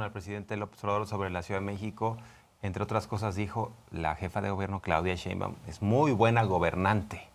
al presidente López Obrador sobre la Ciudad de México, entre otras cosas dijo la jefa de gobierno Claudia Sheinbaum, es muy buena gobernante.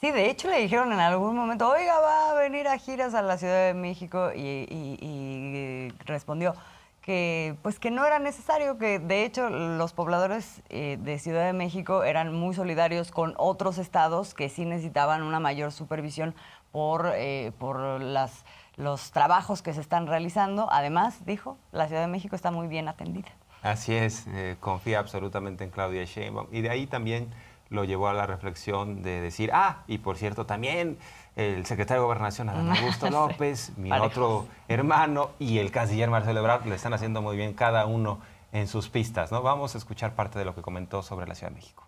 Sí, de hecho le dijeron en algún momento, oiga, va a venir a giras a la Ciudad de México y, respondió que pues que no era necesario, que de hecho los pobladores eh, de Ciudad de México eran muy solidarios con otros estados que sí necesitaban una mayor supervisión por, eh, por las los trabajos que se están realizando. Además, dijo, la Ciudad de México está muy bien atendida. Así es, eh, confía absolutamente en Claudia Sheinbaum. Y de ahí también lo llevó a la reflexión de decir, ah, y por cierto, también el secretario de Gobernación, Adán Augusto López, mi otro hermano y el canciller Marcelo Ebrard, le están haciendo muy bien cada uno en sus pistas, ¿no? Vamos a escuchar parte de lo que comentó sobre la Ciudad de México.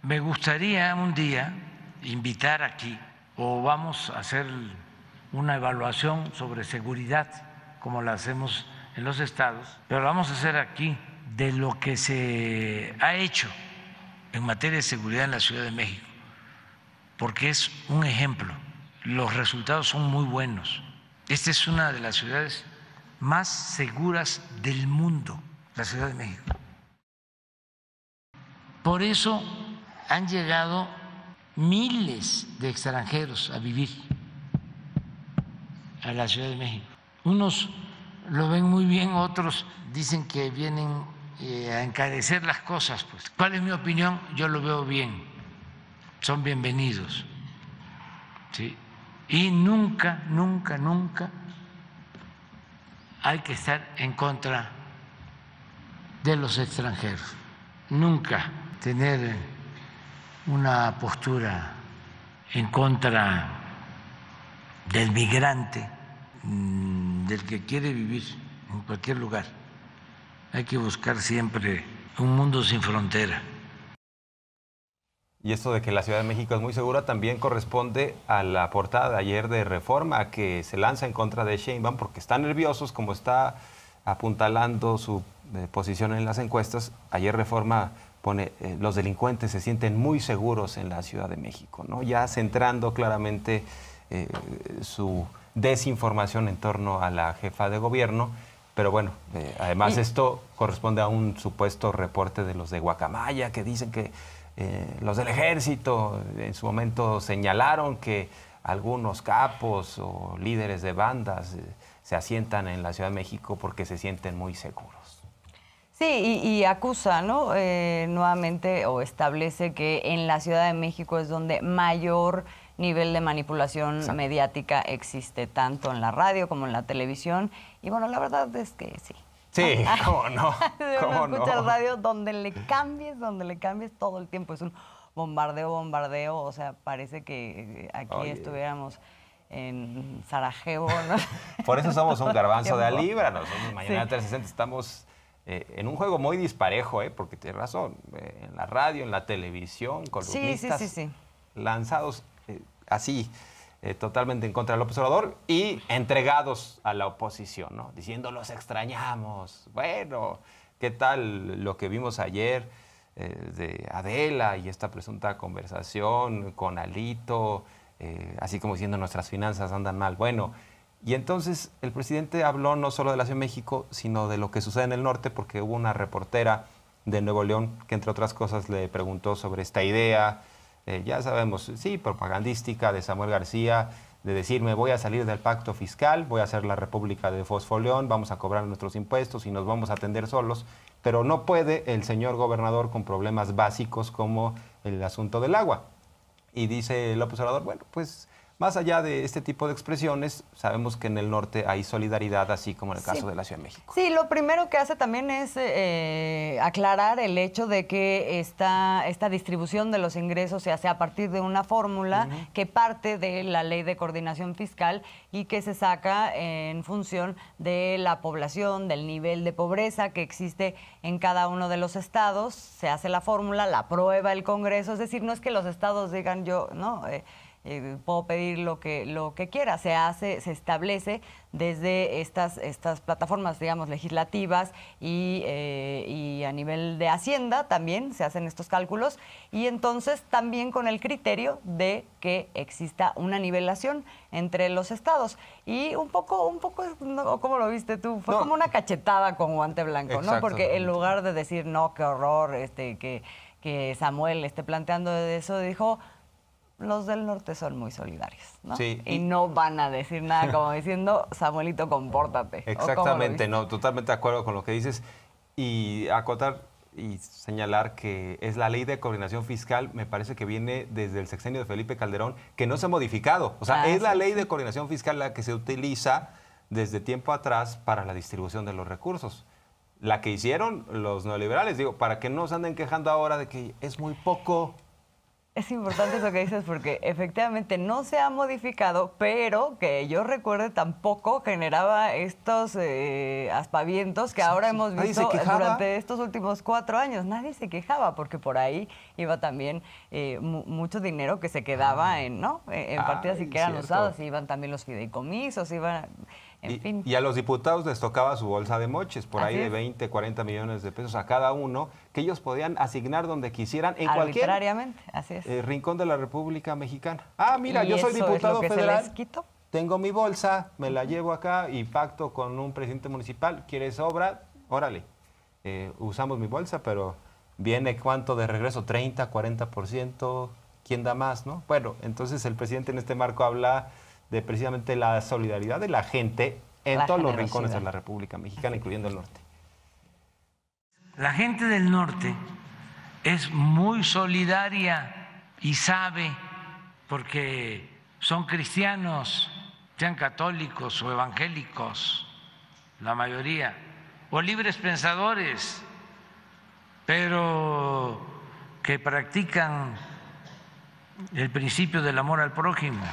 Me gustaría un día invitar aquí, o vamos a hacer una evaluación sobre seguridad, como la hacemos en los estados, pero vamos a hacer aquí de lo que se ha hecho en materia de seguridad en la Ciudad de México, porque es un ejemplo. Los resultados son muy buenos. Esta es una de las ciudades más seguras del mundo, la Ciudad de México. Por eso han llegado miles de extranjeros a vivir a la Ciudad de México. Unos lo ven muy bien, otros dicen que vienen eh, a encarecer las cosas. Pues. ¿Cuál es mi opinión? Yo lo veo bien, son bienvenidos. Y nunca, nunca, nunca hay que estar en contra de los extranjeros, nunca tener una postura en contra del migrante, mm, del que quiere vivir en cualquier lugar. Hay que buscar siempre un mundo sin frontera. Y esto de que la Ciudad de México es muy segura también corresponde a la portada ayer de Reforma que se lanza en contra de Sheinbaum porque están nerviosos como está apuntalando su eh, posición en las encuestas. Ayer Reforma pone eh, los delincuentes se sienten muy seguros en la Ciudad de México, ¿no? Ya centrando claramente eh, su desinformación en torno a la jefa de gobierno. Pero bueno, eh, además esto corresponde a un supuesto reporte de los de Guacamaya que dicen que eh, los del ejército en su momento señalaron que algunos capos o líderes de bandas se asientan en la Ciudad de México porque se sienten muy seguros. Sí, y, acusa, ¿no? nuevamente o establece que en la Ciudad de México es donde mayor nivel de manipulación mediática existe tanto en la radio como en la televisión. Y bueno, la verdad es que sí. Sí, cómo no. ¿Cómo escucha radio donde le cambies, donde le cambies todo el tiempo. Es un bombardeo, bombardeo. O sea, parece que eh, aquí estuviéramos en Sarajevo. Por eso somos un garbanzo de a libra. Nosotros mañana 360 estamos eh, en un juego muy disparejo, ¿eh? porque tienes razón. Eh, en la radio, en la televisión, con sí, sí, lanzados así, eh, totalmente en contra de López Obrador y entregados a la oposición, ¿no? Diciendo los extrañamos. Bueno, ¿qué tal lo que vimos ayer eh, de Adela y esta presunta conversación con Alito? Eh, así como diciendo nuestras finanzas andan mal. Bueno, y entonces el presidente habló no solo de la Ciudad de México, sino de lo que sucede en el norte, porque hubo una reportera de Nuevo León que entre otras cosas le preguntó sobre esta idea, eh, ya sabemos, sí, propagandística de Samuel García, de decirme voy a salir del pacto fiscal, voy a hacer la República de León vamos a cobrar nuestros impuestos y nos vamos a atender solos, pero no puede el señor gobernador con problemas básicos como el asunto del agua. Y dice el Obrador, bueno, pues más allá de este tipo de expresiones, sabemos que en el norte hay solidaridad, así como en el caso de la Ciudad de México. Sí, lo primero que hace también es eh, eh, aclarar el hecho de que esta, esta distribución de los ingresos se hace a partir de una fórmula que parte de la ley de coordinación fiscal y que se saca en función de la población, del nivel de pobreza que existe en cada uno de los estados. Se hace la fórmula, la prueba, el Congreso, es decir, no es que los estados digan yo, no. Eh, eh, puedo pedir lo que, lo que quiera. Se hace, se establece desde estas, estas plataformas, digamos, legislativas eh, y, a nivel de Hacienda también se hacen estos cálculos y entonces también con el criterio de que exista una nivelación entre los estados. Y un poco, un poco, ¿cómo lo viste tú? Fue como una cachetada con guante blanco, ¿no? Porque en lugar de decir, no, qué horror, este, que, que Samuel esté planteando eso, dijo los del norte son muy solidarios, ¿no? Y, no van a decir nada como diciendo, Samuelito, compórtate. Exactamente, no, totalmente de acuerdo con lo que dices. Y acotar y señalar que es la ley de coordinación fiscal, me parece que viene desde el sexenio de Felipe Calderón, que no se ha modificado. O sea, ah, es la ley de coordinación fiscal la que se utiliza desde tiempo atrás para la distribución de los recursos la que hicieron los neoliberales. Digo, para que no se anden quejando ahora de que es muy poco. Es importante lo que dices porque efectivamente no se ha modificado, pero que yo recuerde tampoco generaba estos eh, aspavientos que ahora hemos visto durante estos últimos cuatro años. Nadie se quejaba porque por ahí iba también eh, mucho dinero que se quedaba ah. en, ¿no? E-, en, que eran usadas, iban también los fideicomisos, iban y, a los diputados les tocaba su bolsa de moches, por ahí de 20, 40 millones de pesos a cada uno, que ellos podían asignar donde quisieran, en cualquier Así es. Eh, rincón de la República Mexicana. Ah, mira, yo soy diputado federal. Tengo mi bolsa, me la llevo acá y pacto con un presidente municipal. ¿Quieres obra? Órale. Eh, usamos mi bolsa, pero viene cuánto de regreso, 30, 40%, ¿quién da más, no? Bueno, entonces el presidente en este marco habla de precisamente la solidaridad de la gente en todos los rincones de la República Mexicana, incluyendo el norte. La gente del norte es muy solidaria y sabe, porque son cristianos, sean católicos o evangélicos, la mayoría, o libres pensadores, pero que practican el principio del amor al prójimo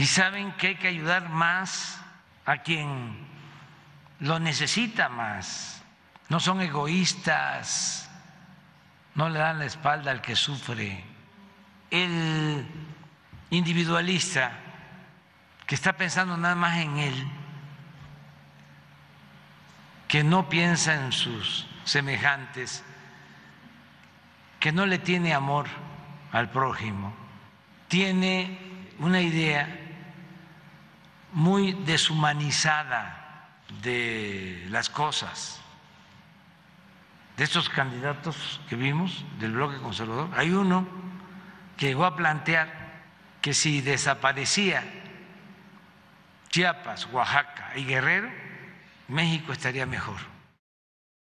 y saben que hay que ayudar más a quien lo necesita más. No son egoístas, no le dan la espalda al que sufre. El individualista que está pensando nada más en él, que no piensa en sus semejantes, que no le tiene amor al prójimo, tiene una idea muy deshumanizada de las cosas. De estos candidatos que vimos del bloque conservador, hay uno que llegó a plantear que si desaparecía Chiapas, Oaxaca y Guerrero, México estaría mejor.